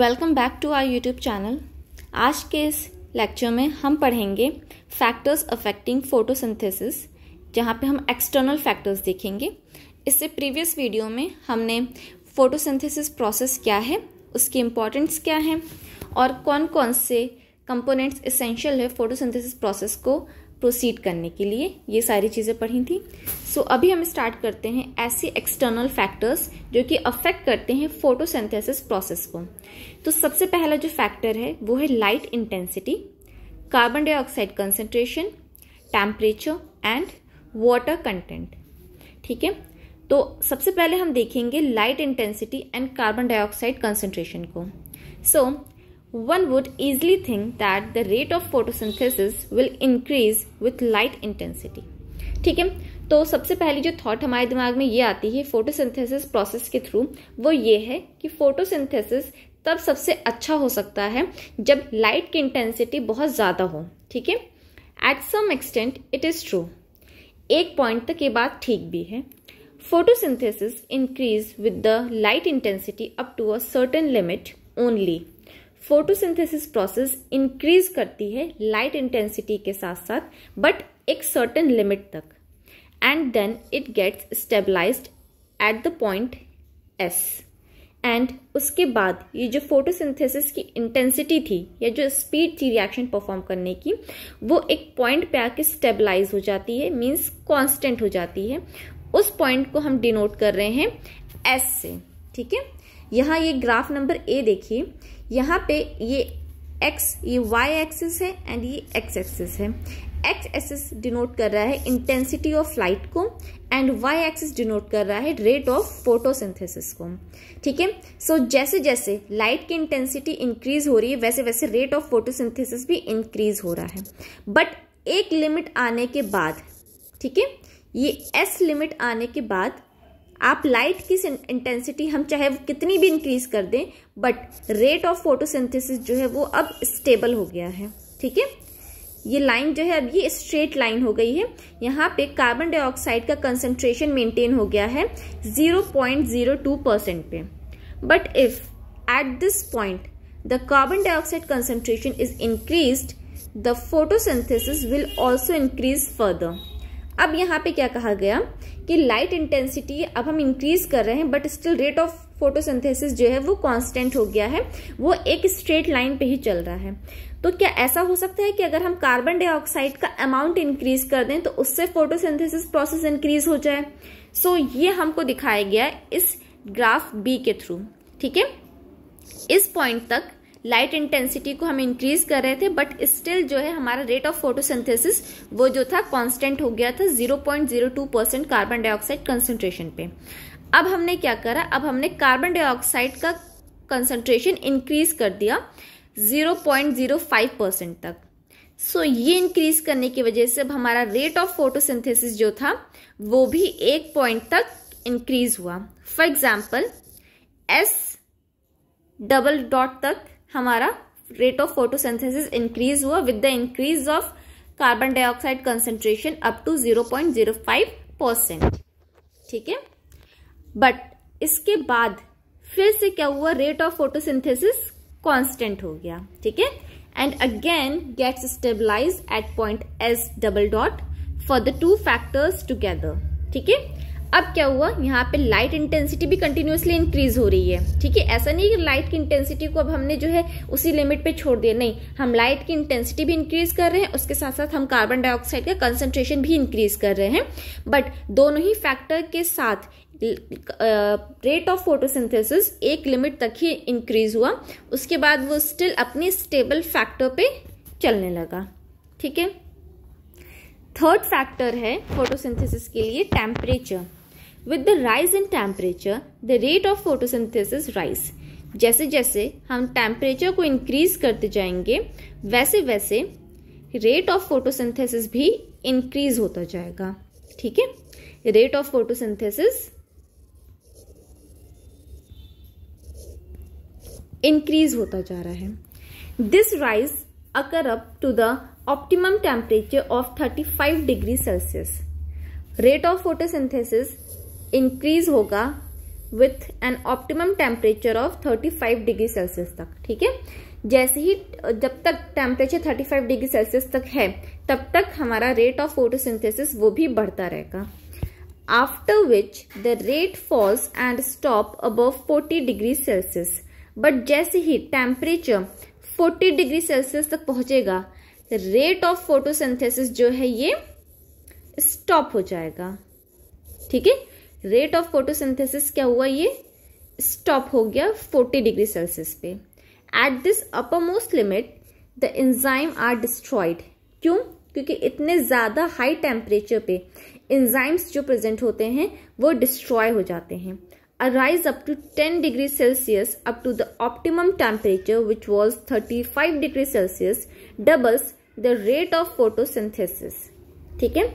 Welcome back to our YouTube channel आज के इस लेक्चर में हम पढ़ेंगे फैक्टर्स अफेक्टिंग फोटोसिंथेसिस जहाँ पे हम एक्सटर्नल फैक्टर्स देखेंगे इससे प्रीवियस वीडियो में हमने फोटोसिंथेसिस प्रोसेस क्या है उसके इम्पॉर्टेंस क्या है और कौन कौन से कंपोनेंट्स इसेंशियल है फोटोसिंथेसिस प्रोसेस को प्रोसीड करने के लिए ये सारी चीज़ें पढ़ी थी सो so, अभी हम स्टार्ट करते हैं ऐसे एक्सटर्नल फैक्टर्स जो कि अफेक्ट करते हैं फोटोसिंथेसिस प्रोसेस को तो सबसे पहला जो फैक्टर है वो है light intensity carbon dioxide concentration temperature and water content ठीक है तो सबसे पहले हम देखेंगे light intensity and carbon dioxide concentration को so so, one would easily think that the rate of photosynthesis will increase with light intensity ठीक है तो सबसे पहली जो थॉट हमारे दिमाग में ये आती है फोटोसिंथेसिस प्रोसेस के थ्रू वो ये है कि फोटोसिंथेसिस तब सबसे अच्छा हो सकता है जब लाइट की इंटेंसिटी बहुत ज़्यादा हो ठीक है at some extent it is true एक पॉइंट तक ये बात ठीक भी है photosynthesis increase with the light intensity up to a certain limit only photosynthesis process increase करती है लाइट इंटेंसिटी के साथ साथ बट एक सर्टन लिमिट तक and then it gets stabilize at the point S and उसके बाद ये जो फोटोसिंथेसिस की इंटेंसिटी थी या जो स्पीड थी रिएक्शन परफॉर्म करने की वो एक पॉइंट पे आके स्टेबलाइज हो जाती है मींस कांस्टेंट हो जाती है उस पॉइंट को हम डिनोट कर रहे हैं एस से ठीक है यहाँ ये ग्राफ नंबर ए देखिए यहाँ पे ये एक्स ये वाई एक्सिस है एंड ये एक्स एक्सिस है एक्स एक्सिस डिनोट कर रहा है इंटेंसिटी ऑफ लाइट को एंड वाई एक्सिस डिनोट कर रहा है रेट ऑफ फोटोसिंथेसिस को ठीक है सो जैसे जैसे लाइट की इंटेंसिटी इंक्रीज हो रही है वैसे वैसे रेट ऑफ फोटोसिंथेसिस भी इंक्रीज हो रहा है बट एक लिमिट आने के बाद ठीक है ये एस लिमिट आने के बाद आप लाइट की इंटेंसिटी हम चाहे कितनी भी इंक्रीज कर दें बट रेट ऑफ फोटोसिंथेसिस जो है वो अब स्टेबल हो गया है ठीक है ये लाइन जो है अब ये स्ट्रेट लाइन हो गई है यहाँ पे कार्बन डाइऑक्साइड का कंसंट्रेशन मेंटेन हो गया है 0.02 परसेंट पे but if at this point the carbon dioxide concentration is increased the photosynthesis will also increase further अब यहाँ पे क्या कहा गया कि लाइट इंटेंसिटी अब हम इंक्रीज कर रहे हैं but still rate of photosynthesis जो है वो कांस्टेंट हो गया है वो एक स्ट्रेट लाइन पे ही चल रहा है तो क्या ऐसा हो सकता है कि अगर हम कार्बन डाइऑक्साइड का अमाउंट इंक्रीज कर दें तो उससे फोटोसिंथेसिस प्रोसेस इंक्रीज हो जाए सो so, ये हमको दिखाया गया इस ग्राफ बी के थ्रू ठीक है इस पॉइंट तक लाइट इंटेंसिटी को हम इंक्रीज कर रहे थे बट स्टिल जो है हमारा रेट ऑफ फोटोसिंथेसिस वो जो था कांस्टेंट हो गया था 0.02 परसेंट कार्बन डाइऑक्साइड कंसेंट्रेशन पे अब हमने क्या करा अब हमने कार्बन डाइऑक्साइड का कंसेंट्रेशन इंक्रीज कर दिया 0.05 परसेंट तक सो so, ये इंक्रीज करने की वजह से अब हमारा रेट ऑफ फोटो जो था वो भी एक पॉइंट तक इंक्रीज हुआ for example S double dot तक हमारा रेट ऑफ फोटोसेंथेसिस इंक्रीज हुआ with the increase of carbon dioxide concentration up to 0.05 percent ठीक है बट इसके बाद फिर से क्या हुआ रेट ऑफ फोटोसिंथेसिस कांस्टेंट हो गया ठीक है and again gets stabilize at point S double dot for the two factors together ठीक है अब क्या हुआ यहाँ पे लाइट इंटेंसिटी भी कंटिन्यूसली इंक्रीज हो रही है ठीक है ऐसा नहीं कि लाइट की इंटेंसिटी को अब हमने जो है उसी लिमिट पे छोड़ दिया नहीं हम लाइट की इंटेंसिटी भी इंक्रीज कर रहे हैं उसके साथ साथ हम कार्बन डाइऑक्साइड का कंसेंट्रेशन भी इंक्रीज कर रहे हैं बट दोनों ही फैक्टर के साथ रेट ऑफ फोटोसिंथेसिस एक लिमिट तक ही इंक्रीज हुआ उसके बाद वो स्टिल अपने स्टेबल फैक्टर पे चलने लगा ठीक है थर्ड फैक्टर है फोटोसिंथेसिस के लिए temperature with the rise in temperature the rate of photosynthesis rise जैसे जैसे हम टेम्परेचर को इंक्रीज करते जाएंगे वैसे वैसे रेट ऑफ फोटोसिंथेसिस भी इंक्रीज होता जाएगा ठीक है रेट ऑफ फोटोसिंथेसिस इंक्रीज होता जा रहा है this rise occur up to the optimum temperature of 35 degree Celsius rate of photosynthesis increase होगा with an optimum temperature of 35 degree Celsius तक ठीक है जैसे ही जब तक टेम्परेचर 35 डिग्री सेल्सियस तक है तब तक हमारा रेट ऑफ फोटोसिंथेसिस वो भी बढ़ता रहेगा after which the rate falls and stop above 40 degree Celsius but जैसे ही टेम्परेचर 40 डिग्री सेल्सियस तक पहुंचेगा रेट ऑफ फोटोसिंथेसिस जो है ये स्टॉप हो जाएगा ठीक है रेट ऑफ फोटोसिंथेसिस क्या हुआ ये स्टॉप हो गया 40 डिग्री सेल्सियस पे at this upper most limit the enzyme are destroyed क्यों क्योंकि इतने ज़्यादा हाई टेम्परेचर पे इंजाइम्स जो प्रेजेंट होते हैं वो डिस्ट्रॉय हो जाते हैं arise up to 10 degree Celsius up to the optimum temperature which was thirty five degree Celsius doubles the rate of photosynthesis ठीक है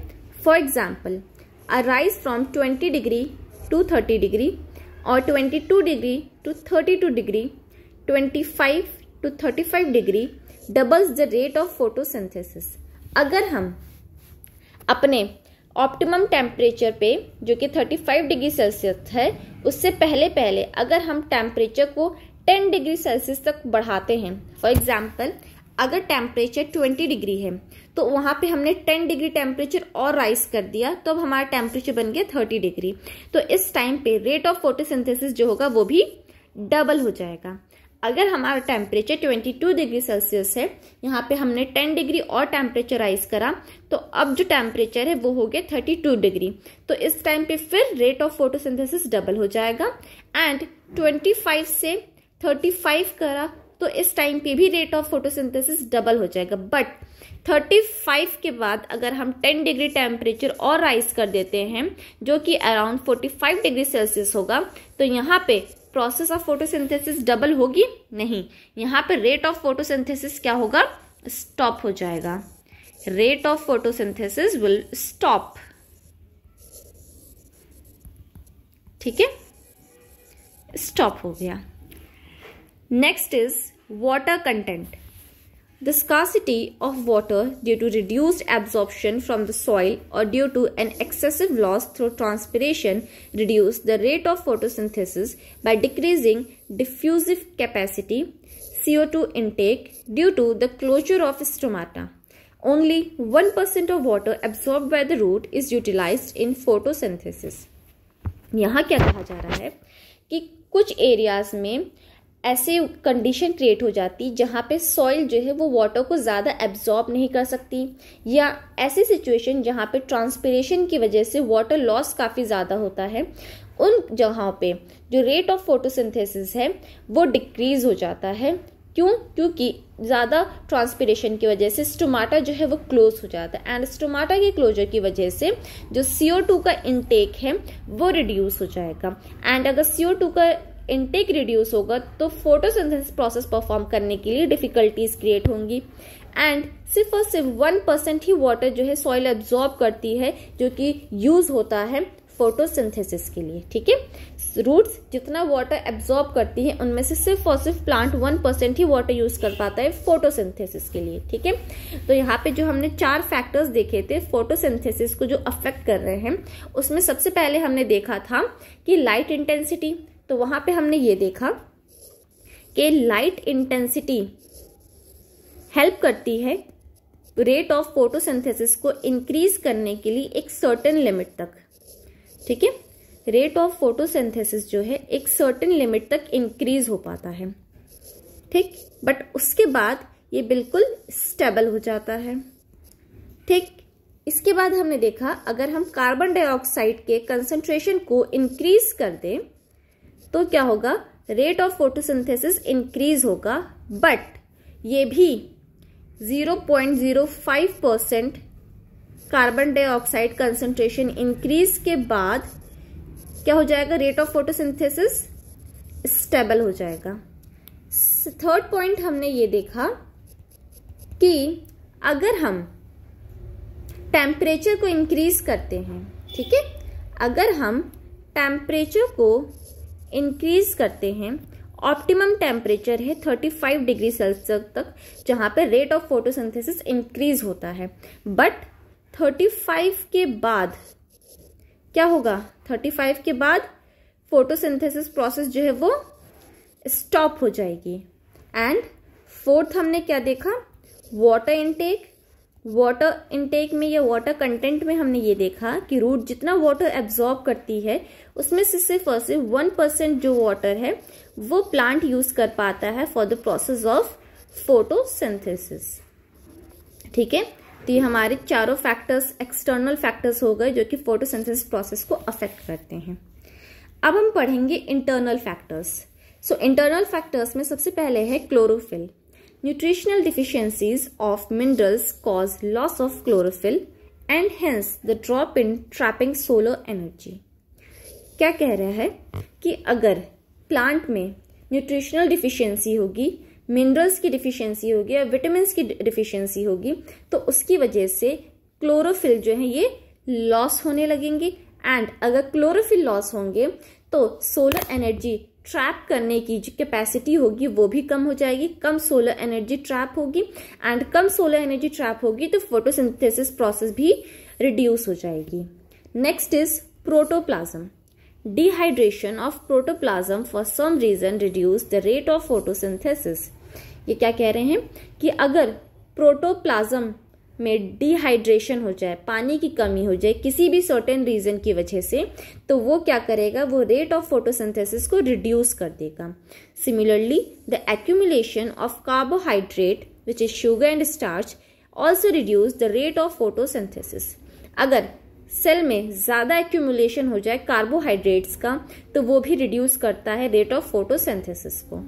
for example arise from 20 degree to 30 degree or 22 degree to 32 degree 25 to 35 degree doubles the rate of photosynthesis अगर हम अपने optimum temperature पे जो कि 35 degree Celsius है उससे पहले पहले अगर हम टेम्परेचर को 10 डिग्री सेल्सियस तक बढ़ाते हैं फॉर एग्जाम्पल अगर टेम्परेचर 20 डिग्री है तो वहाँ पे हमने 10 डिग्री टेम्परेचर और राइज कर दिया तो अब हमारा टेम्परेचर बन गया 30 डिग्री तो इस टाइम पे रेट ऑफ फोटोसिंथेसिस जो होगा वो भी डबल हो जाएगा अगर हमारा टेम्परेचर 22 डिग्री सेल्सियस है यहाँ पे हमने 10 डिग्री और टेम्परेचर राइज करा तो अब जो टेम्परेचर है वो हो गया थर्टी डिग्री तो इस टाइम पे फिर रेट ऑफ फोटोसिंथेसिस डबल हो जाएगा एंड 25 से 35 करा तो इस टाइम पे भी रेट ऑफ फोटोसिंथेसिस डबल हो जाएगा बट 35 के बाद अगर हम 10 डिग्री टेम्परेचर और राइज कर देते हैं जो कि अराउंड 45 डिग्री सेल्सियस होगा तो यहाँ पे प्रोसेस ऑफ फोटोसिंथेसिस डबल होगी नहीं यहाँ पे रेट ऑफ फोटोसिंथेसिस क्या होगा स्टॉप हो जाएगा rate of photosynthesis will stop ठीक है स्टॉप हो गया Next is water content. The scarcity of water due to reduced absorption from the soil or due to an excessive loss through transpiration reduce the rate of photosynthesis by decreasing diffusive capacity CO2 intake due to the closure of stomata. Only 1% of water absorbed by the root is utilized in photosynthesis. यहाँ क्या कहा जा रहा है कि कुछ में ऐसे कंडीशन क्रिएट हो जाती जहाँ पे सॉइल जो है वो वाटर को ज़्यादा एब्जॉर्ब नहीं कर सकती या ऐसी सिचुएशन जहाँ पे ट्रांसपीरेशन की वजह से वाटर लॉस काफ़ी ज़्यादा होता है उन जगहों पे जो रेट ऑफ फोटोसिंथेसिस है वो डिक्रीज हो जाता है क्यों क्योंकि ज़्यादा ट्रांसपीरेशन की वजह से स्टोमाटा जो है वो क्लोज हो जाता है एंड स्टोमाटा के क्लोजर की वजह से जो सी का इनटेक है वो रिड्यूस हो जाएगा एंड अगर सी का इनटेक रिड्यूस होगा तो फोटोसिंथेसिस प्रोसेस परफॉर्म करने के लिए डिफिकल्टीज क्रिएट होंगी एंड सिर्फ और सिर्फ वन परसेंट ही वाटर जो है सॉइल एब्जॉर्ब करती है जो कि यूज होता है फोटोसिंथेसिस के लिए ठीक है रूट्स जितना वाटर एब्जॉर्ब करती है उनमें से सिर्फ और सिर्फ प्लांट वन परसेंट ही वाटर यूज कर पाता है फोटोसिंथेसिस के लिए ठीक है तो यहाँ पे जो हमने चार फैक्टर्स देखे थे फोटोसिंथेसिस को जो अफेक्ट कर रहे हैं उसमें सबसे पहले हमने देखा था कि लाइट इंटेंसिटी तो वहां पे हमने ये देखा कि लाइट इंटेंसिटी हेल्प करती है रेट ऑफ फोटोसिंथेसिस को इंक्रीज करने के लिए एक सर्टेन लिमिट तक ठीक है रेट ऑफ फोटोसिंथेसिस जो है एक सर्टेन लिमिट तक इंक्रीज हो पाता है ठीक बट उसके बाद ये बिल्कुल स्टेबल हो जाता है ठीक इसके बाद हमने देखा अगर हम कार्बन डाइऑक्साइड के कंसंट्रेशन को इंक्रीज कर दें तो क्या होगा रेट ऑफ फोटोसिंथेसिस इंक्रीज होगा बट ये भी 0.05 percent carbon dioxide concentration increase के बाद क्या हो जाएगा रेट ऑफ फोटोसिंथेसिस स्टेबल हो जाएगा थर्ड पॉइंट हमने ये देखा कि अगर हम टेम्परेचर को इंक्रीज करते हैं ठीक है अगर हम टेम्परेचर को इंक्रीज करते हैं ऑप्टिमम टेम्परेचर है 35 डिग्री सेल्सियस तक जहाँ पर रेट ऑफ फोटोसिंथेसिस इंक्रीज होता है बट 35 के बाद क्या होगा 35 के बाद फोटोसिंथेसिस प्रोसेस जो है वो स्टॉप हो जाएगी एंड फोर्थ हमने क्या देखा वाटर इनटेक वाटर इनटेक में या वाटर कंटेंट में हमने ये देखा कि रूट जितना वाटर एब्जॉर्ब करती है उसमें से सिर्फ और सिर्फ वन परसेंट जो वाटर है वो प्लांट यूज कर पाता है for the process of photosynthesis ठीक है तो ये हमारे चारों फैक्टर्स एक्सटर्नल फैक्टर्स हो गए जो कि फोटोसिंथेसिस प्रोसेस को अफेक्ट करते हैं अब हम पढ़ेंगे internal factors so internal factors में सबसे पहले है chlorophyll nutritional deficiencies of minerals cause loss of chlorophyll and hence the drop in trapping solar energy. क्या कह रहा है कि अगर प्लांट में न्यूट्रिशनल डिफिशियंसी होगी मिनरल्स की डिफिशियंसी होगी या विटामिन की डिफिशियंसी होगी तो उसकी वजह से क्लोरोफिल जो है ये लॉस होने लगेंगे एंड अगर क्लोरोफिल लॉस होंगे तो सोलर एनर्जी ट्रैप करने की जो कैपेसिटी होगी वो भी कम हो जाएगी कम सोलर एनर्जी ट्रैप होगी एंड कम सोलर एनर्जी ट्रैप होगी तो फोटोसिंथेसिस प्रोसेस भी रिड्यूस हो जाएगी next is protoplasm dehydration of protoplasm for some reason reduce the rate of photosynthesis ये क्या कह रहे हैं कि अगर प्रोटोप्लाज्म में डिहाइड्रेशन हो जाए पानी की कमी हो जाए किसी भी सर्टेन रीज़न की वजह से तो वो क्या करेगा वो रेट ऑफ फोटोसिंथेसिस को रिड्यूस कर देगा similarly the accumulation of carbohydrate which is sugar and starch also reduce the rate of photosynthesis अगर सेल में ज़्यादा एक्यूमुलेशन हो जाए कार्बोहाइड्रेट्स का तो वो भी रिड्यूस करता है रेट ऑफ फोटोसिंथेसिस को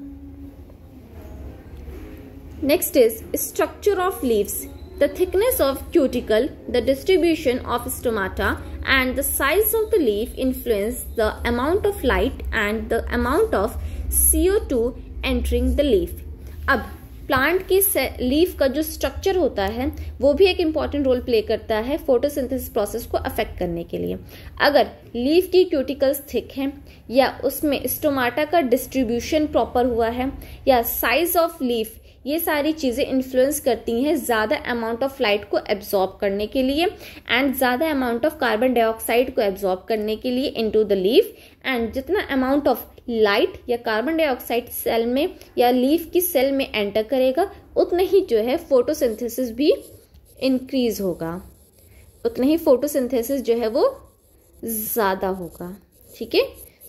next is structure of leaves the thickness of cuticle, the distribution of stomata and the size of the leaf influence the amount of light and the amount of CO2 entering the leaf. ab plant की leaf का जो structure होता है वो भी एक important role play करता है फोटोसिंथेसिस प्रोसेस को अफेक्ट करने के लिए अगर लीफ की क्यूटिकल्स थिक हैं या उसमें स्टोमाटा का डिस्ट्रीब्यूशन प्रॉपर हुआ है या साइज ऑफ लीफ ये सारी चीज़ें इन्फ्लुएंस करती हैं ज़्यादा अमाउंट ऑफ लाइट को एब्जॉर्ब करने के लिए एंड ज़्यादा अमाउंट ऑफ कार्बन डाइऑक्साइड को एब्जॉर्ब करने के लिए इनटू द लीफ एंड जितना अमाउंट ऑफ लाइट या कार्बन डाइऑक्साइड सेल में या लीफ की सेल में एंटर करेगा उतना ही जो है फोटोसिंथेसिस भी इंक्रीज होगा उतना ही फोटोसिंथेसिस जो है वो ज़्यादा होगा ठीक है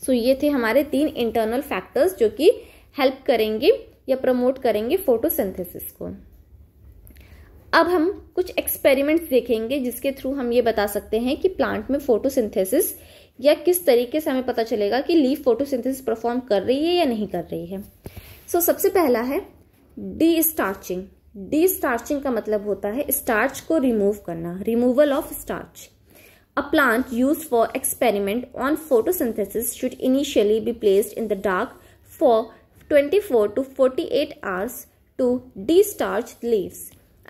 सो ये थे हमारे तीन इंटरनल फैक्टर्स जो कि हेल्प करेंगे या प्रमोट करेंगे फोटोसिंथेसिस को अब हम कुछ एक्सपेरिमेंट्स देखेंगे जिसके थ्रू हम ये बता सकते हैं कि प्लांट में फोटोसिंथेसिस या किस तरीके से हमें पता चलेगा कि लीफ फोटोसिंथेसिस परफॉर्म कर रही है या नहीं कर रही है सो so, सबसे पहला है डी स्टार्चिंग डी स्टार्चिंग का मतलब होता है स्टार्च को रिमूव करना removal of starch a plant use for experiment on photosynthesis should initially be placed in the dark for 24 to 48 hours to destarch leaves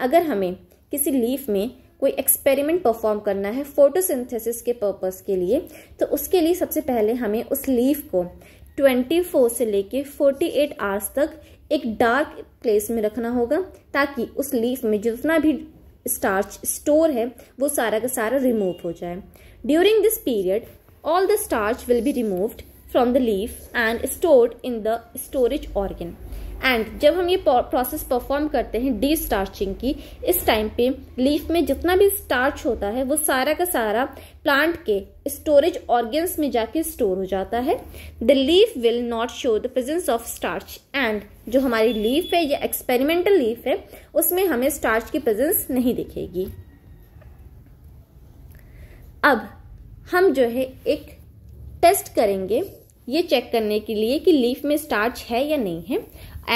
अगर हमें किसी लीफ में कोई एक्सपेरिमेंट परफॉर्म करना है फोटोसिंथेसिस के पर्पस के लिए तो उसके लिए सबसे पहले हमें उस लीफ को 24 से लेके 48 आवर्स तक एक डार्क प्लेस में रखना होगा ताकि उस लीफ में जितना भी स्टार्च स्टोर है वो सारा का सारा रिमूव हो जाए during this period all the starch will be removed from the leaf and stored in the storage organ and जब हम ये प्रोसेस परफॉर्म करते हैं डी स्टार्चिंग की इस टाइम पे लीफ में जितना भी स्टार्च होता है वो सारा का सारा प्लांट के स्टोरेज ऑर्गेन्स में जाके स्टोर हो जाता है the leaf will not show the presence of starch and जो हमारी लीफ है या एक्सपेरिमेंटल लीफ है उसमें हमें स्टार्च की प्रेजेंस नहीं दिखेगी अब हम जो है एक टेस्ट करेंगे ये चेक करने के लिए कि लीफ में स्टार्च है या नहीं है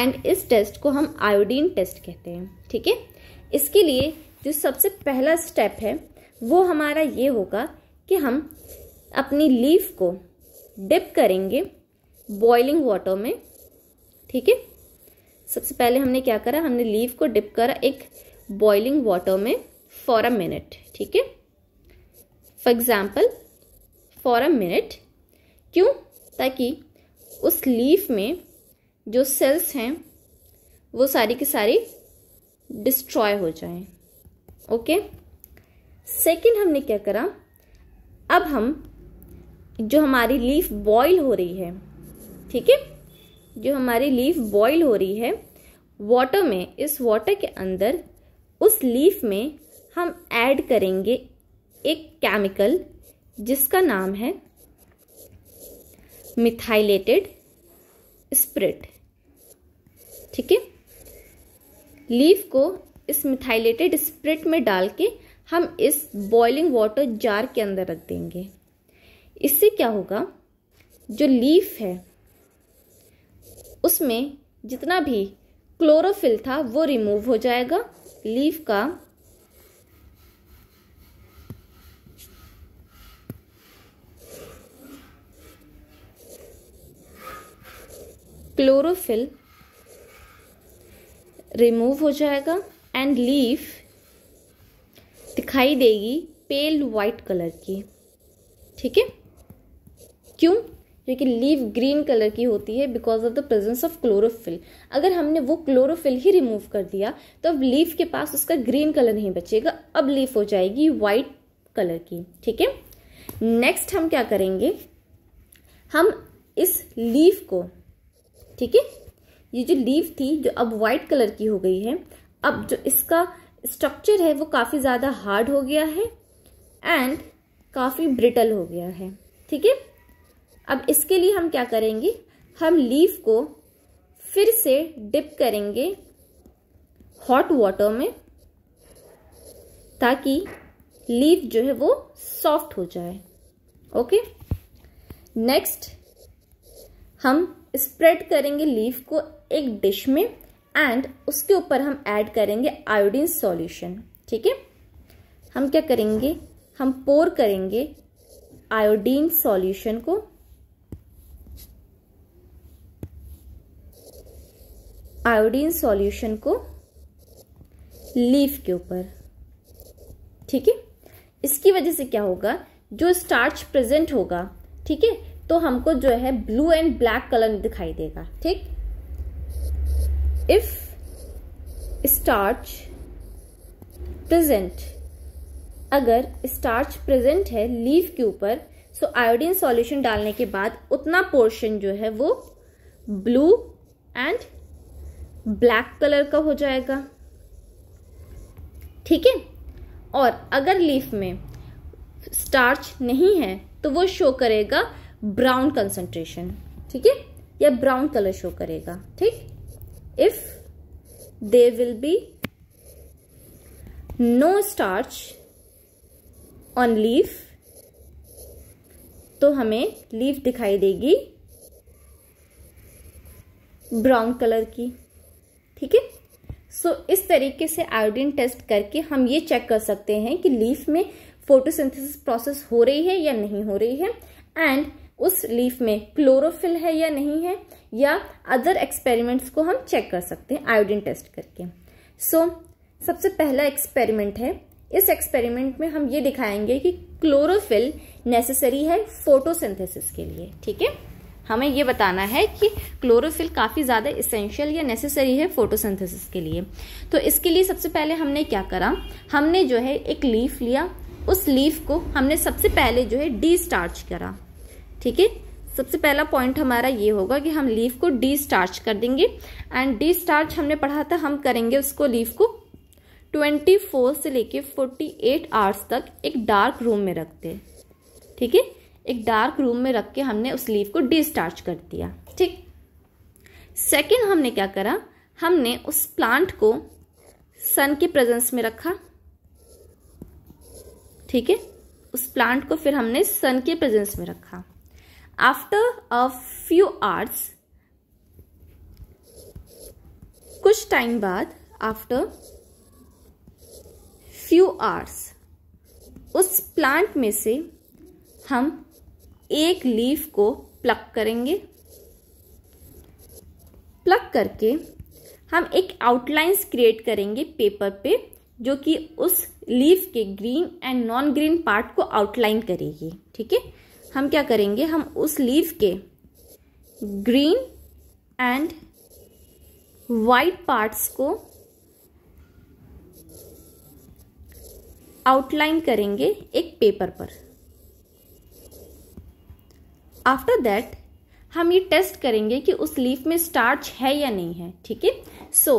एंड इस टेस्ट को हम आयोडीन टेस्ट कहते हैं ठीक है इसके लिए जो सबसे पहला स्टेप है वो हमारा ये होगा कि हम अपनी लीफ को डिप करेंगे बॉइलिंग वाटर में ठीक है सबसे पहले हमने क्या करा हमने लीव को डिप करा एक बॉइलिंग वाटर में फॉर अ मिनट ठीक है for example for a minute क्यों ताकि उस लीफ में जो सेल्स हैं वो सारी की सारी डिस्ट्रॉय हो जाए ओके सेकंड हमने क्या करा अब हम जो हमारी लीफ बॉईल हो रही है ठीक है जो हमारी लीफ बॉईल हो रही है वाटर में इस वाटर के अंदर उस लीफ में हम ऐड करेंगे एक केमिकल जिसका नाम है मिथाइलेटेड स्प्रिट ठीक है लीफ को इस मिथाइलेटेड स्प्रिट में डाल के हम इस बॉइलिंग वाटर जार के अंदर रख देंगे इससे क्या होगा जो लीफ है उसमें जितना भी क्लोरोफिल था वो रिमूव हो जाएगा लीफ का क्लोरोफिल रिमूव हो जाएगा एंड लीफ दिखाई देगी पेल वाइट कलर की ठीक है क्यों क्योंकि लीव ग्रीन कलर की होती है because of the presence of chlorophyll अगर हमने वो क्लोरोफिल ही रिमूव कर दिया तो अब लीफ के पास उसका ग्रीन कलर नहीं बचेगा अब लीफ हो जाएगी वाइट कलर की ठीक है नेक्स्ट हम क्या करेंगे हम इस लीफ को ठीक है ये जो लीव थी जो अब व्हाइट कलर की हो गई है अब जो इसका स्ट्रक्चर है वो काफ़ी ज़्यादा हार्ड हो गया है एंड काफ़ी ब्रिटल हो गया है ठीक है अब इसके लिए हम क्या करेंगे हम लीफ को फिर से डिप करेंगे हॉट वाटर में ताकि लीफ जो है वो सॉफ्ट हो जाए ओके नेक्स्ट हम स्प्रेड करेंगे लीफ को एक डिश में एंड उसके ऊपर हम ऐड करेंगे आयोडीन सॉल्यूशन ठीक है हम क्या करेंगे हम पोर करेंगे आयोडीन सॉल्यूशन को आयोडीन सॉल्यूशन को लीफ के ऊपर ठीक है इसकी वजह से क्या होगा जो स्टार्च प्रेजेंट होगा ठीक है तो हमको जो है ब्लू एंड ब्लैक कलर दिखाई देगा ठीक इफ स्टार्च प्रेजेंट अगर स्टार्च प्रेजेंट है लीफ के ऊपर सो आयोडीन सॉल्यूशन डालने के बाद उतना पोर्शन जो है वो ब्लू एंड ब्लैक कलर का हो जाएगा ठीक है और अगर लीफ में स्टार्च नहीं है तो वो शो करेगा ब्राउन कंसंट्रेशन ठीक है या ब्राउन कलर शो करेगा ठीक if there will be no starch on leaf तो हमें लीफ दिखाई देगी ब्राउन कलर की ठीक है सो इस तरीके से आयोडीन टेस्ट करके हम ये चेक कर सकते हैं कि लीफ में फोटोसिंथेसिस प्रोसेस हो रही है या नहीं हो रही है एंड उस लीफ में क्लोरोफिल है या नहीं है या अदर एक्सपेरिमेंट्स को हम चेक कर सकते हैं आयोडीन टेस्ट करके सो so, सबसे पहला एक्सपेरिमेंट है इस एक्सपेरिमेंट में हम ये दिखाएंगे कि क्लोरोफिल नेसेसरी है फोटोसिंथेसिस के लिए ठीक है हमें ये बताना है कि क्लोरोफिल काफ़ी ज़्यादा इसेंशियल या नेसेसरी है फोटोसिंथेसिस के लिए तो इसके लिए सबसे पहले हमने क्या करा हमने जो है एक लीफ लिया उस लीफ को हमने सबसे पहले जो है डी स्टार्च करा ठीक है सबसे पहला पॉइंट हमारा ये होगा कि हम लीफ को डी स्टार्च कर देंगे एंड डी स्टार्च हमने पढ़ा था हम करेंगे उसको लीफ को 24 से लेके 48 आवर्स तक एक डार्क रूम में रखते हैं ठीक है एक डार्क रूम में रख के हमने उस लीफ को डी स्टार्च कर दिया ठीक सेकेंड हमने क्या करा हमने उस प्लांट को सन के प्रेजेंस में रखा ठीक है उस प्लांट को फिर हमने सन के प्रेजेंस में रखा आफ्टर अ फ्यू आवर्स कुछ टाइम बाद आफ्टर फ्यू आवर्स उस प्लांट में से हम एक लीफ को प्लक करेंगे प्लक करके हम एक आउटलाइंस क्रिएट करेंगे पेपर पे जो कि उस लीफ के green and non green part को आउटलाइन करेगी ठीक है हम क्या करेंगे हम उस लीफ के ग्रीन एंड वाइट पार्ट्स को आउटलाइन करेंगे एक पेपर पर आफ्टर दैट हम ये टेस्ट करेंगे कि उस लीफ में स्टार्च है या नहीं है ठीक है सो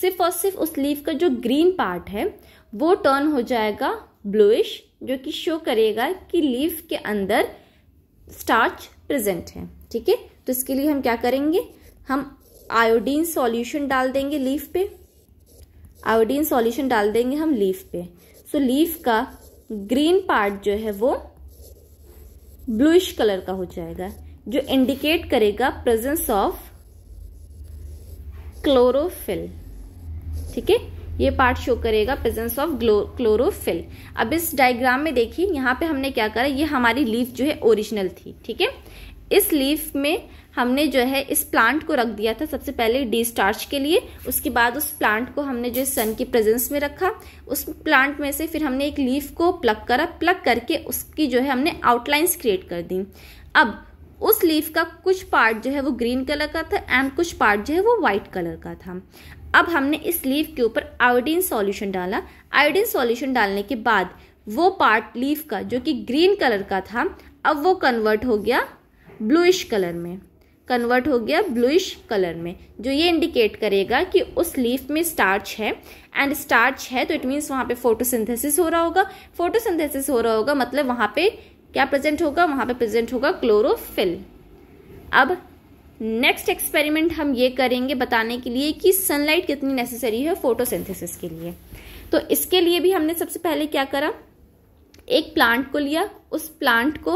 सिर्फ और सिर्फ उस लीफ का जो ग्रीन पार्ट है वो टर्न हो जाएगा ब्लूइश जो कि शो करेगा कि लीफ के अंदर स्टार्च प्रेजेंट है ठीक है तो इसके लिए हम क्या करेंगे हम आयोडीन सॉल्यूशन डाल देंगे लीफ पे आयोडीन सॉल्यूशन डाल देंगे हम लीफ पे सो so, लीफ का ग्रीन पार्ट जो है वो ब्लूइश कलर का हो जाएगा जो इंडिकेट करेगा प्रेजेंस ऑफ क्लोरोफिल ठीक है ये पार्ट शो करेगा प्रेजेंस ऑफ क्लोरोफिल अब इस डायग्राम में देखिए यहाँ पे हमने क्या करा ये हमारी लीफ जो है ओरिजिनल थी ठीक है इस लीफ में हमने जो है इस प्लांट को रख दिया था सबसे पहले डी स्टार्च के लिए उसके बाद उस प्लांट को हमने जो है सन के प्रेजेंस में रखा उस प्लांट में से फिर हमने एक लीफ को प्लग करा प्लग करके उसकी जो है हमने आउटलाइंस क्रिएट कर दी अब उस लीफ का कुछ पार्ट जो है वो ग्रीन कलर का था एंड कुछ पार्ट जो है वो व्हाइट कलर का था अब हमने इस लीव के ऊपर आयोडीन सॉल्यूशन डाला आयोडीन सॉल्यूशन डालने के बाद वो पार्ट लीफ का जो कि ग्रीन कलर का था अब वो कन्वर्ट हो गया ब्लूइश कलर में कन्वर्ट हो गया ब्लूइश कलर में जो ये इंडिकेट करेगा कि उस लीफ में स्टार्च है एंड स्टार्च है तो इट मीन्स वहाँ पे फोटोसिंथेसिस हो रहा होगा फोटोसिंथेसिस हो रहा होगा मतलब वहाँ पे क्या प्रेजेंट होगा वहाँ पे प्रेजेंट होगा क्लोरोफिल अब नेक्स्ट एक्सपेरिमेंट हम ये करेंगे बताने के लिए कि सनलाइट कितनी नेसेसरी है फोटोसिंथेसिस के लिए तो इसके लिए भी हमने सबसे पहले क्या करा एक प्लांट को लिया उस प्लांट को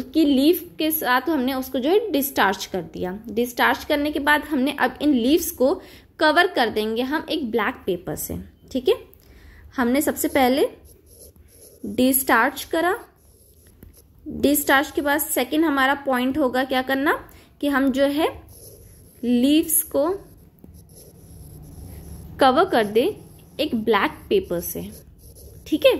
उसकी लीफ के साथ हमने उसको जो है डिस्चार्ज कर दिया डिस्चार्ज करने के बाद हमने अब इन लीव्स को कवर कर देंगे हम एक ब्लैक पेपर से ठीक है हमने सबसे पहले डिस्चार्ज करा डिस्चार्ज के बाद सेकेंड हमारा पॉइंट होगा क्या करना कि हम जो है लीव्स को कवर कर दें एक ब्लैक पेपर से ठीक है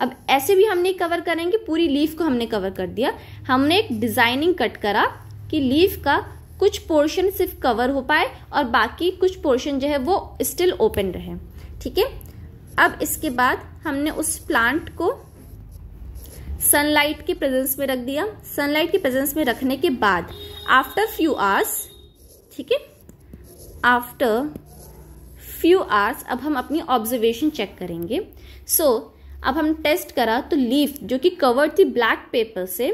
अब ऐसे भी हमने कवर करेंगे पूरी लीफ को हमने कवर कर दिया हमने एक डिजाइनिंग कट करा कि लीफ का कुछ पोर्शन सिर्फ कवर हो पाए और बाकी कुछ पोर्शन जो है वो स्टिल ओपन रहे ठीक है अब इसके बाद हमने उस प्लांट को सनलाइट के प्रेजेंस में रख दिया सनलाइट के प्रेजेंस में रखने के बाद आफ्टर फ्यू आवर्स ठीक है आफ्टर फ्यू आवर्स अब हम अपनी ऑब्जर्वेशन चेक करेंगे सो so, अब हम टेस्ट करा तो लीफ जो कि कवर थी ब्लैक पेपर से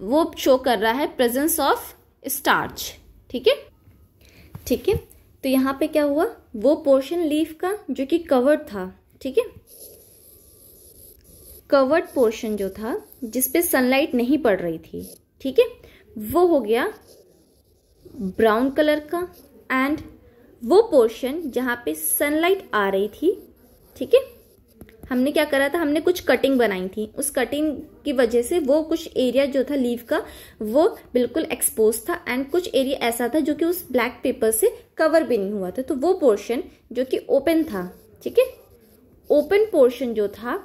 वो शो कर रहा है प्रेजेंस ऑफ स्टार्च ठीक है ठीक है तो यहाँ पे क्या हुआ वो पोर्शन लीफ का जो कि कवर्ड था ठीक है कवर्ड पोर्शन जो था जिसपे सनलाइट नहीं पड़ रही थी ठीक है वो हो गया ब्राउन कलर का एंड वो पोर्शन जहाँ पे सनलाइट आ रही थी ठीक है हमने क्या करा था हमने कुछ कटिंग बनाई थी उस कटिंग की वजह से वो कुछ एरिया जो था लीव का वो बिल्कुल एक्सपोज था एंड कुछ एरिया ऐसा था जो कि उस ब्लैक पेपर से कवर भी नहीं हुआ था तो वो पोर्शन जो कि ओपन था ठीक है ओपन पोर्शन जो था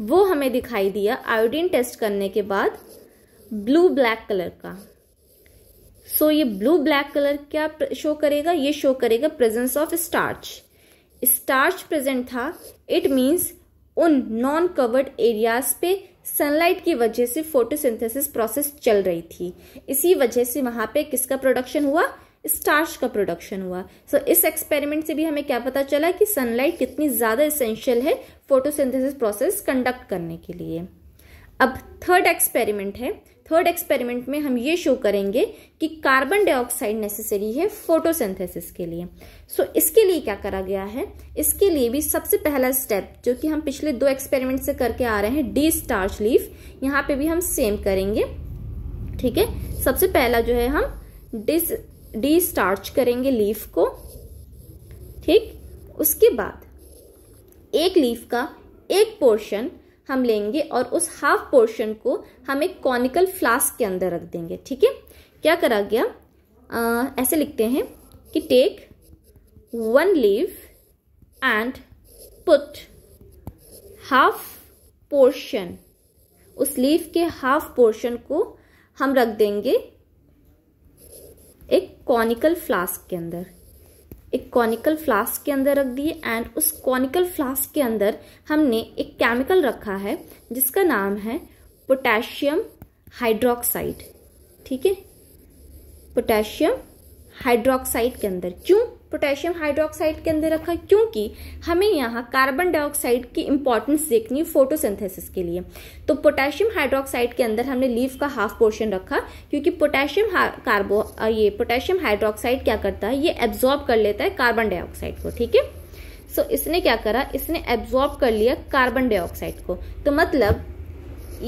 वो हमें दिखाई दिया आयोडीन टेस्ट करने के बाद ब्लू ब्लैक कलर का सो ये ब्लू ब्लैक कलर क्या शो करेगा ये शो करेगा presence of starch starch present था इट मीन्स उन नॉन कवर्ड एरियाज पे सनलाइट की वजह से फोटोसिंथेसिस प्रोसेस चल रही थी इसी वजह से वहां पे किसका प्रोडक्शन हुआ स्टार्च का प्रोडक्शन हुआ सो so, इस एक्सपेरिमेंट से भी हमें क्या पता चला कि सनलाइट कितनी ज़्यादा इसेंशियल है फोटोसिंथेसिस प्रोसेस कंडक्ट करने के लिए अब थर्ड एक्सपेरिमेंट है थर्ड एक्सपेरिमेंट में हम ये शो करेंगे कि कार्बन डाइऑक्साइड नेसेसरी है फोटोसिंथेसिस के लिए सो so, इसके लिए क्या करा गया है इसके लिए भी सबसे पहला स्टेप जो कि हम पिछले दो एक्सपेरिमेंट से करके आ रहे हैं डी स्टार्च लीफ यहाँ पे भी हम सेम करेंगे ठीक है सबसे पहला जो है हम डिस डी स्टार्च करेंगे लीफ को ठीक उसके बाद एक लीफ का एक पोर्शन हम लेंगे और उस हाफ पोर्शन को हम एक कॉनिकल फ्लास्क के अंदर रख देंगे ठीक है क्या करा गया आ, ऐसे लिखते हैं कि take one leave and put half portion उस लीव के हाफ पोर्शन को हम रख देंगे एक कॉनिकल फ्लास्क के अंदर एक कॉनिकल फ्लास्क के अंदर रख दिए एंड उस कॉनिकल फ्लास्क के अंदर हमने एक केमिकल रखा है जिसका नाम है पोटेशियम हाइड्रोक्साइड ठीक है पोटेशियम हाइड्रोक्साइड के अंदर क्यों पोटेशियम हाइड्रोक्साइड के अंदर रखा क्योंकि हमें यहाँ कार्बन डाइऑक्साइड की इंपॉर्टेंस देखनी है फोटोसिंथेसिस के लिए तो पोटेशियम हाइड्रोक्साइड के अंदर हमने लीफ का हाफ पोर्शन रखा क्योंकि पोटेशियम कार्बो ये पोटेशियम हाइड्रोक्साइड क्या करता है ये एब्जॉर्ब कर लेता है कार्बन डाइऑक्साइड को ठीक है सो so, इसने क्या करा इसने एब्जॉर्ब कर लिया कार्बन डाइऑक्साइड को तो मतलब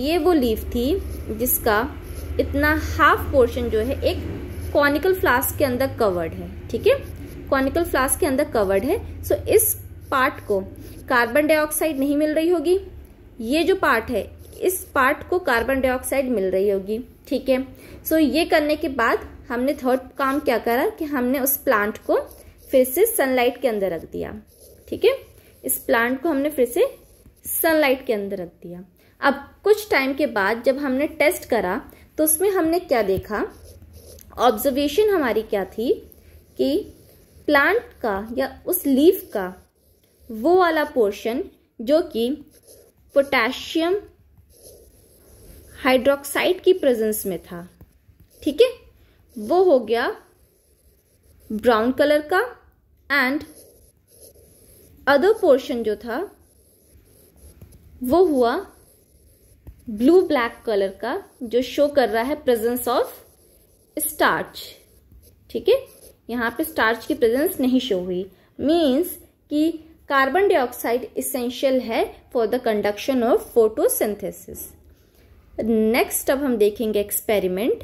ये वो लीफ थी जिसका इतना हाफ पोर्शन जो है एक कॉनिकल फ्लास्क के अंदर कवर्ड है ठीक है कॉनिकल फ्लास्क के अंदर कवर्ड है सो so, इस पार्ट को कार्बन डाइऑक्साइड नहीं मिल रही होगी ये जो पार्ट है इस पार्ट को कार्बन डाइऑक्साइड मिल रही होगी ठीक है सो ये करने के बाद हमने थर्ड काम क्या करा कि हमने उस प्लांट को फिर से सनलाइट के अंदर रख दिया ठीक है इस प्लांट को हमने फिर से सनलाइट के अंदर रख दिया अब कुछ टाइम के बाद जब हमने टेस्ट करा तो उसमें हमने क्या देखा ऑब्जर्वेशन हमारी क्या थी कि प्लांट का या उस लीफ का वो वाला पोर्शन जो कि पोटेशियम हाइड्रोक्साइड की प्रेजेंस में था ठीक है वो हो गया ब्राउन कलर का एंड अदर पोर्शन जो था वो हुआ ब्लू ब्लैक कलर का जो शो कर रहा है प्रेजेंस ऑफ स्टार्च ठीक है यहाँ पे स्टार्च की प्रेजेंस नहीं शो हुई मीन्स कि कार्बन डाइऑक्साइड इसेंशियल है for the conduction of photosynthesis next अब हम देखेंगे एक्सपेरिमेंट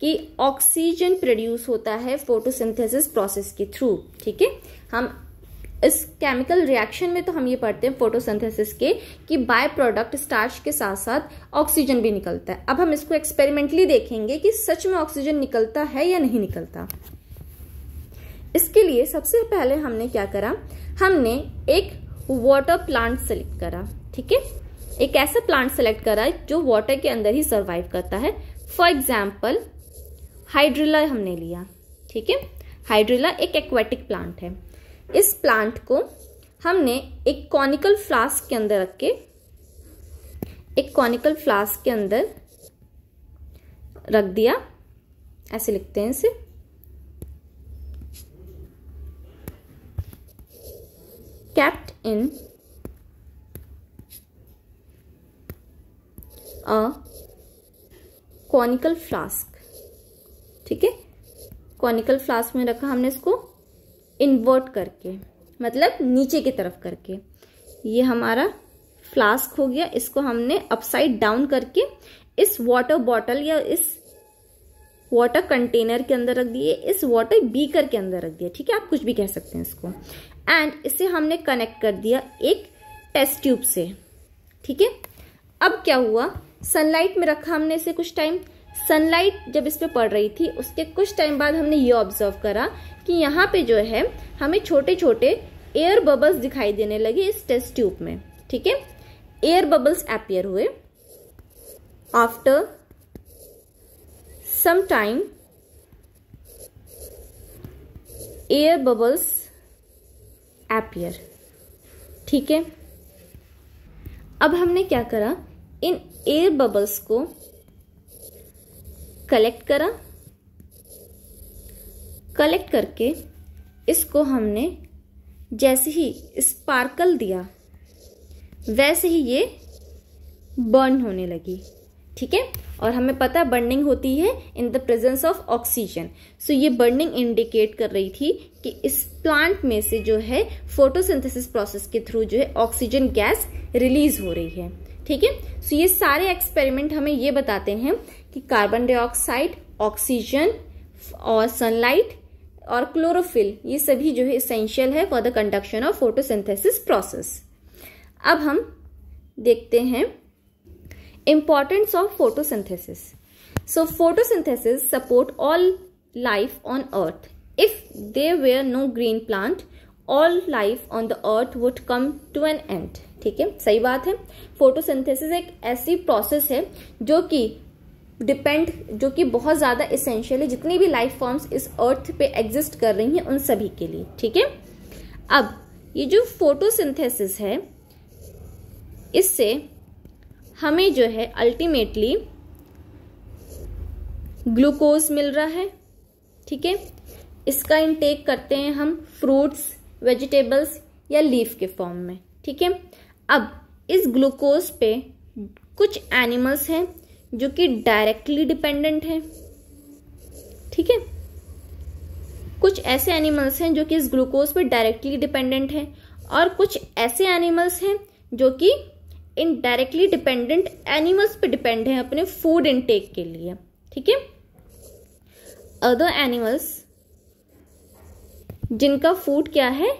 कि ऑक्सीजन प्रोड्यूस होता है फोटोसिंथेसिस प्रोसेस के थ्रू ठीक है हम इस केमिकल रिएक्शन में तो हम ये पढ़ते हैं फोटोसिंथेसिस के कि बाय प्रोडक्ट स्टार्च के साथ साथ ऑक्सीजन भी निकलता है अब हम इसको एक्सपेरिमेंटली देखेंगे कि सच में ऑक्सीजन निकलता है या नहीं निकलता इसके लिए सबसे पहले हमने क्या करा हमने एक वाटर प्लांट सेलेक्ट करा ठीक है एक ऐसा प्लांट सेलेक्ट करा जो वाटर के अंदर ही सर्वाइव करता है फॉर एग्जाम्पल हाइड्रिला हमने लिया ठीक है हाइड्रिला एक एक्वेटिक प्लांट है इस प्लांट को हमने एक कॉनिकल फ्लास्क के अंदर रख के एक कॉनिकल फ्लास्क के अंदर रख दिया ऐसे लिखते हैं इसे kept in a conical flask ठीक है कॉनिकल फ्लास्क में रखा हमने इसको इन्वर्ट करके मतलब नीचे की तरफ करके ये हमारा फ्लास्क हो गया इसको हमने अपसाइड डाउन करके इस वाटर बॉटल या इस वाटर कंटेनर के अंदर रख दिए इस वाटर बीकर के अंदर रख दिया ठीक है आप कुछ भी कह सकते हैं इसको एंड इसे हमने कनेक्ट कर दिया एक टेस्ट ट्यूब से ठीक है अब क्या हुआ सनलाइट में रखा हमने इसे कुछ टाइम सनलाइट जब इस पर पड़ रही थी उसके कुछ टाइम बाद हमने ये ऑब्जर्व करा कि यहाँ पे जो है हमें छोटे छोटे एयर बबल्स दिखाई देने लगे इस टेस्ट ट्यूब में ठीक है एयर बबल्स अपियर हुए after some time air bubbles appear ठीक है अब हमने क्या करा इन एयर बबल्स को कलेक्ट करा कलेक्ट करके इसको हमने जैसे ही स्पार्कल दिया वैसे ही ये बर्न होने लगी ठीक है और हमें पता है बर्निंग होती है in the presence of oxygen so ये बर्निंग इंडिकेट कर रही थी कि इस प्लांट में से जो है फोटोसिंथेसिस प्रोसेस के थ्रू जो है ऑक्सीजन गैस रिलीज हो रही है ठीक है सो ये सारे एक्सपेरिमेंट हमें ये बताते हैं कि कार्बन डाइऑक्साइड ऑक्सीजन और सनलाइट और क्लोरोफिल ये सभी जो है इसेंशियल है for the conduction of photosynthesis process अब हम देखते हैं importance of photosynthesis so photosynthesis support all life on earth if there were no green plant all life on the earth would come to an end ठीक है सही बात है photosynthesis एक ऐसी प्रोसेस है जो कि डिपेंड जो कि बहुत ज्यादा इसेंशियल है जितनी भी लाइफ फॉर्म्स इस अर्थ पे एग्जिस्ट कर रही हैं उन सभी के लिए ठीक है अब ये जो फोटोसिंथेसिस है इससे हमें जो है अल्टीमेटली ग्लूकोज मिल रहा है ठीक है इसका इनटेक करते हैं हम फ्रूट्स वेजिटेबल्स या लीफ के फॉर्म में ठीक है अब इस ग्लूकोज पे कुछ एनिमल्स हैं जो कि डायरेक्टली डिपेंडेंट हैं ठीक है कुछ ऐसे एनिमल्स हैं जो कि इस ग्लूकोज पे डायरेक्टली डिपेंडेंट हैं और कुछ ऐसे एनिमल्स हैं जो कि इनडायरेक्टली डिपेंडेंट एनिमल्स पे डिपेंड हैं अपने फूड इनटेक के लिए ठीक है अदर एनिमल्स जिनका फूड क्या है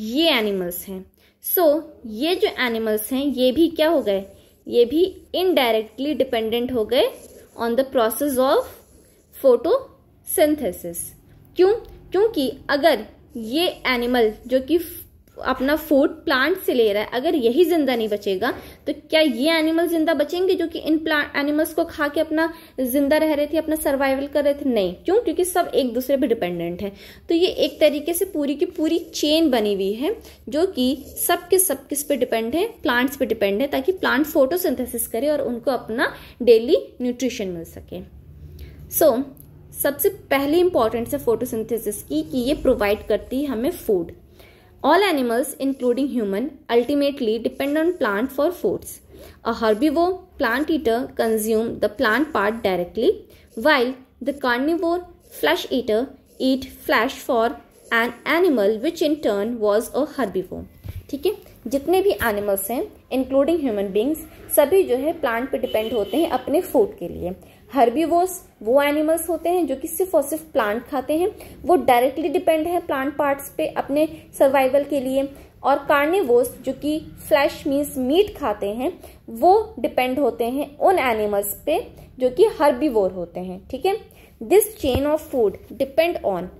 ये एनिमल्स हैं सो so, ये जो एनिमल्स हैं ये भी क्या हो गए ये भी इनडायरेक्टली डिपेंडेंट हो गए on the process of photosynthesis क्यों क्योंकि अगर ये एनिमल जो कि अपना फूड प्लांट से ले रहा है अगर यही जिंदा नहीं बचेगा तो क्या ये एनिमल जिंदा बचेंगे जो कि इन प्लांट एनिमल्स को खा के अपना जिंदा रह रहे थे अपना सर्वाइवल कर रहे थे नहीं क्यों क्योंकि सब एक दूसरे पर डिपेंडेंट है तो ये एक तरीके से पूरी की पूरी चेन बनी हुई है जो कि सब के सब किस पे डिपेंड है प्लांट्स पे डिपेंड है ताकि प्लांट फोटो करे और उनको अपना डेली न्यूट्रिशन मिल सके सो so, सबसे पहले इंपॉर्टेंट है फोटोसिंथेसिस की कि ये प्रोवाइड करती है हमें food All animals, including human, ultimately depend on plant for foods. A herbivore plant eater consume the plant part directly, while the carnivore flesh eater eat flesh for an animal which in turn was a herbivore. ठीक है जितने भी animals हैं including human beings सभी जो है plant पे depend होते हैं अपने फूड के लिए हर्बीवोस वो एनिमल्स होते हैं जो कि सिर्फ और सिर्फ प्लांट खाते हैं वो डायरेक्टली डिपेंड है प्लांट पार्ट्स पे अपने सर्वाइवल के लिए और कार्निवोस जो कि फ्लैश मीन्स मीट खाते हैं वो डिपेंड होते हैं उन एनिमल्स पे जो कि हर्बीवोर होते हैं ठीक है this chain of food depend on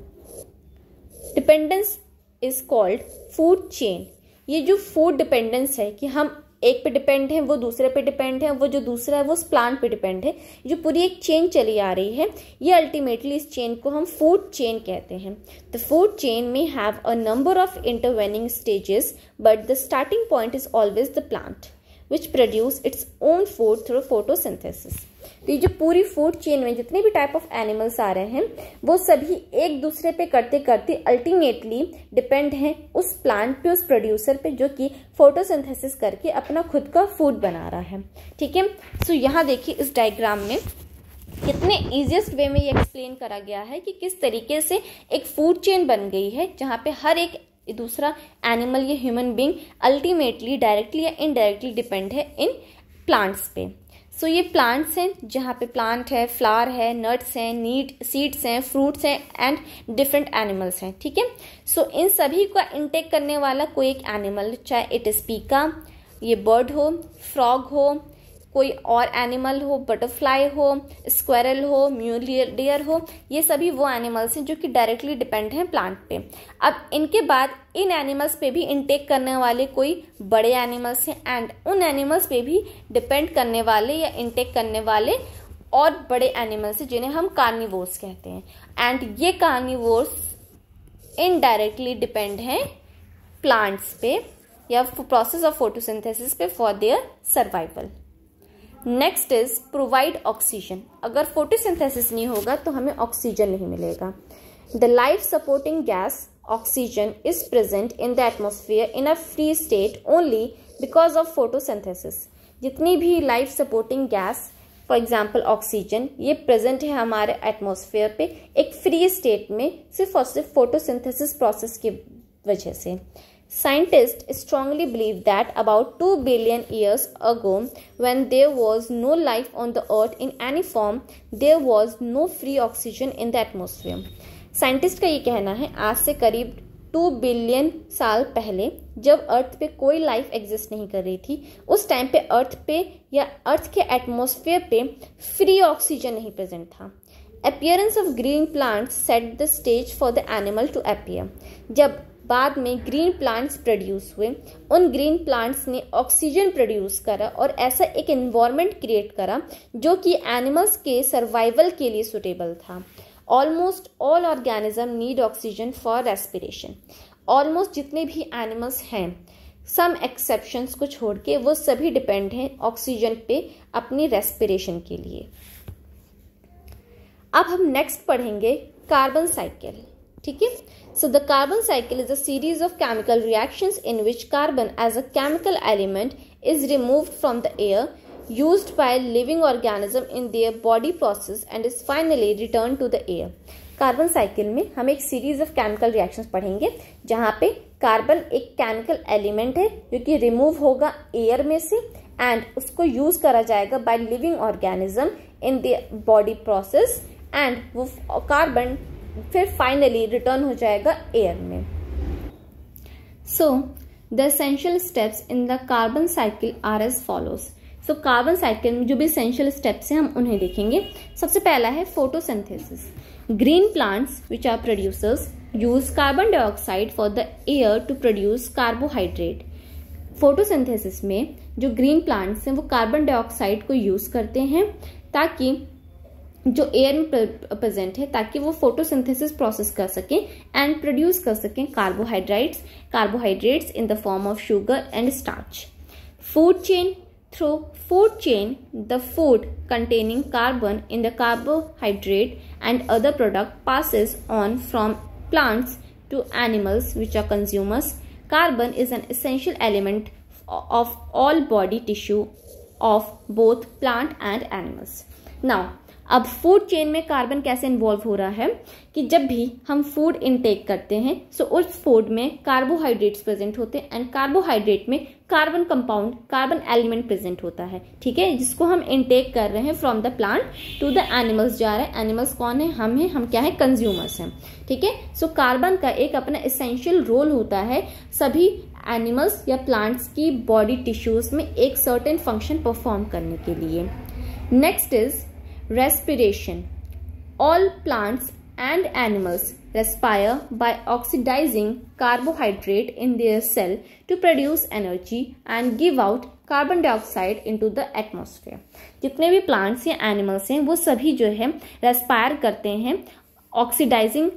dependence is called food chain ये जो फूड डिपेंडेंस है कि हम एक पे डिपेंड है वो दूसरे पे डिपेंड है वो जो दूसरा है वो उस प्लांट पे डिपेंड है जो पूरी एक चेन चली आ रही है ये अल्टीमेटली इस चेन को हम फूड चेन कहते हैं द फूड चेन में have a number of intervening stages but the starting point is always the plant which produce its own food through photosynthesis तो ये जो पूरी फूड चेन में जितने भी टाइप ऑफ एनिमल्स आ रहे हैं वो सभी एक दूसरे पे करते करते अल्टीमेटली डिपेंड हैं उस प्लांट पे उस प्रोड्यूसर पे जो कि फोटोसिंथेसिस करके अपना खुद का फूड बना रहा है ठीक है सो यहाँ देखिए इस डायग्राम में कितने ईजिएस्ट वे में ये एक्सप्लेन करा गया है कि किस तरीके से एक फूड चेन बन गई है जहाँ पे हर एक दूसरा एनिमल या ह्यूमन बींग अल्टीमेटली डायरेक्टली या इनडायरेक्टली डिपेंड है इन प्लांट्स पे सो ये प्लांट्स हैं जहाँ पे प्लांट है फ्लावर है नट्स हैं नीट सीड्स हैं फ्रूट्स हैं एंड डिफरेंट एनिमल्स हैं ठीक है सो so, इन सभी का इंटेक करने वाला कोई एक एनिमल चाहे इट इज पीका ये बर्ड हो फ्रॉग हो कोई और एनिमल हो बटरफ्लाई हो स्क्वेरल हो म्यूलियर हो ये सभी वो एनिमल्स हैं जो कि डायरेक्टली डिपेंड हैं प्लांट पे अब इनके बाद इन एनिमल्स पे भी इनटेक करने वाले कोई बड़े एनिमल्स हैं एंड उन एनिमल्स पे भी डिपेंड करने वाले या इनटेक करने वाले और बड़े एनिमल्स हैं जिन्हें हम कार्निवोर्स कहते हैं एंड ये कार्निवोर्स इनडायरेक्टली डिपेंड हैं प्लांट्स पे या प्रोसेस ऑफ फोटोसिंथेसिस पे for their survival next is provide oxygen अगर फोटोसिंथेसिस नहीं होगा तो हमें ऑक्सीजन नहीं मिलेगा the life supporting gas oxygen is present in the atmosphere in a free state only because of photosynthesis जितनी भी life supporting gas for example oxygen ये प्रेजेंट है हमारे एटमोसफियर पे एक फ्री स्टेट में सिर्फ और सिर्फ फोटोसिंथेसिस प्रोसेस की वजह से Scientists strongly believe that about 2 billion years ago, when there was no life on the earth in any form, there was no free oxygen in the atmosphere. Scientist का ये कहना है आज से करीब टू बिलियन साल पहले जब अर्थ पे कोई लाइफ एग्जिस्ट नहीं कर रही थी उस टाइम पे अर्थ पे या अर्थ के एटमॉस्फेयर पे फ्री ऑक्सीजन नहीं प्रेजेंट था appearance of green plants set the stage for the animal to appear जब बाद में ग्रीन प्लांट्स प्रोड्यूस हुए उन ग्रीन प्लांट्स ने ऑक्सीजन प्रोड्यूस करा और ऐसा एक इन्वायरमेंट क्रिएट करा जो कि एनिमल्स के सर्वाइवल के लिए सुटेबल था almost all organism need oxygen for respiration almost जितने भी एनिमल्स हैं सम एक्सेप्शंस को छोड़ के वो सभी डिपेंड हैं ऑक्सीजन पे अपनी रेस्पिरेशन के लिए अब हम नेक्स्ट पढ़ेंगे कार्बन साइकिल ठीक है So the carbon cycle is a series of chemical reactions in which carbon as a chemical element is removed from the air used by living organism in their body process and is finally returned to the air. Carbon cycle में हम एक series of chemical reactions पढ़ेंगे जहाँ पे carbon एक chemical element है जो कि रिमूव होगा एयर में से एंड उसको यूज़ करा जाएगा by living organism in the body process and वो कार्बन फिर फाइनली रिटर्न हो जाएगा एयर में so the essential steps in the carbon cycle are as follows so carbon cycle में जो भी एसेंशियल स्टेप्स हैं हम उन्हें देखेंगे सबसे पहला है photosynthesis green plants which are producers use carbon dioxide for the air to produce carbohydrate photosynthesis में जो ग्रीन प्लांट्स हैं वो कार्बन डाइऑक्साइड को यूज करते हैं ताकि जो एयर में प्रेजेंट है ताकि वो फोटोसिंथेसिस प्रोसेस कर सकें एंड प्रोड्यूस कर सकें carbohydrates carbohydrates in the form of sugar and starch food chain through food chain the food containing carbon in the carbohydrate and other product passes on from plants to animals which are consumers carbon is an essential element of all body tissue of both plant and animals now अब food chain में carbon कैसे involve हो रहा है कि जब भी हम फूड इनटेक करते हैं सो उस फूड में कार्बोहाइड्रेट्स प्रेजेंट होते हैं एंड कार्बोहाइड्रेट में carbon compound carbon element present होता है ठीक है जिसको हम इनटेक कर रहे हैं from the plant to the animals जा रहे हैं एनिमल्स कौन है हम हैं हम क्या है कंज्यूमर्स हैं ठीक है सो कार्बन का एक अपना इसेंशियल रोल होता है सभी एनिमल्स या प्लांट्स की बॉडी टिश्यूज में एक सर्टेन फंक्शन परफॉर्म करने के लिए next is Respiration All plants and animals respire by oxidizing carbohydrate in their cell to produce energy and give out carbon dioxide into the atmosphere जितने भी plants या animals हैं वो सभी जो है रेस्पायर करते हैं ऑक्सीडाइजिंग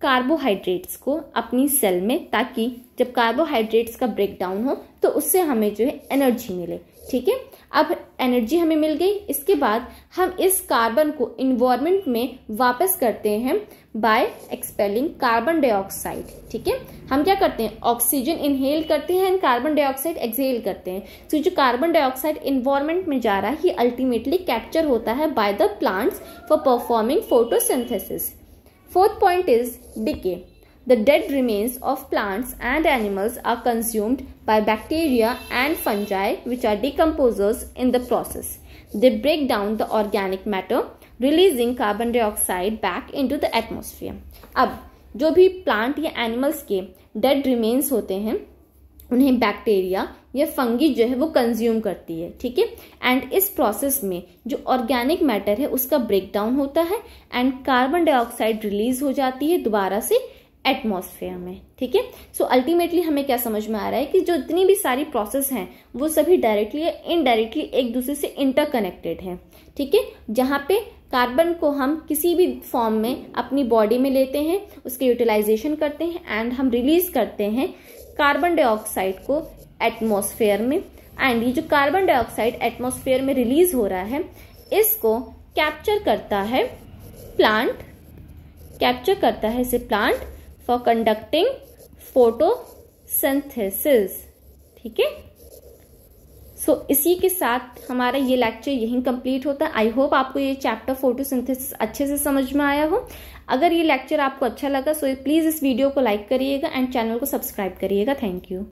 कार्बोहाइड्रेट्स को अपनी सेल में ताकि जब कार्बोहाइड्रेट्स का ब्रेकडाउन हो तो उससे हमें जो है एनर्जी मिले ठीक है अब एनर्जी हमें मिल गई इसके बाद हम इस कार्बन को इन्वायरमेंट में वापस करते हैं बाय एक्सपेलिंग कार्बन डाइऑक्साइड ठीक है हम क्या करते हैं ऑक्सीजन इनहेल करते हैं एंड कार्बन डाइऑक्साइड एक्सहेल करते हैं तो जो कार्बन डाइऑक्साइड इन्वायरमेंट में जा रहा है ये अल्टीमेटली कैप्चर होता है by the plants for performing photosynthesis fourth point is decay The dead remains of plants and animals are consumed by bacteria and fungi which are decomposers in the process. They break down the organic matter releasing carbon dioxide back into the atmosphere ab jo bhi plant ya animals ke dead remains hote hain उन्हें bacteria या fungi जो है वो consume करती है ठीक है and इस प्रोसेस में जो ऑर्गेनिक मैटर है उसका ब्रेकडाउन होता है एंड कार्बन डाइऑक्साइड रिलीज हो जाती है दोबारा से एटमॉस्फेयर में ठीक है सो अल्टीमेटली हमें क्या समझ में आ रहा है कि जो इतनी भी सारी प्रोसेस हैं वो सभी डायरेक्टली या इनडायरेक्टली एक दूसरे से इंटरकनेक्टेड हैं ठीक है जहाँ पे कार्बन को हम किसी भी फॉर्म में अपनी बॉडी में लेते हैं उसके यूटिलाइजेशन करते हैं एंड हम रिलीज करते हैं कार्बन डाइऑक्साइड को एटमोसफेयर में एंड ये जो कार्बन डाइऑक्साइड एटमोसफेयर में रिलीज हो रहा है इसको कैप्चर करता है प्लांट कैप्चर करता है इसे प्लांट फॉर कंडक्टिंग फोटोसिंथेसिस ठीक है सो इसी के साथ हमारा ये लेक्चर यहीं कंप्लीट होता है आई होप आपको ये चैप्टर फोटोसिंथेसिस अच्छे से समझ में आया हो अगर ये लेक्चर आपको अच्छा लगा सो प्लीज़ इस वीडियो को लाइक करिएगा एंड चैनल को सब्सक्राइब करिएगा थैंक यू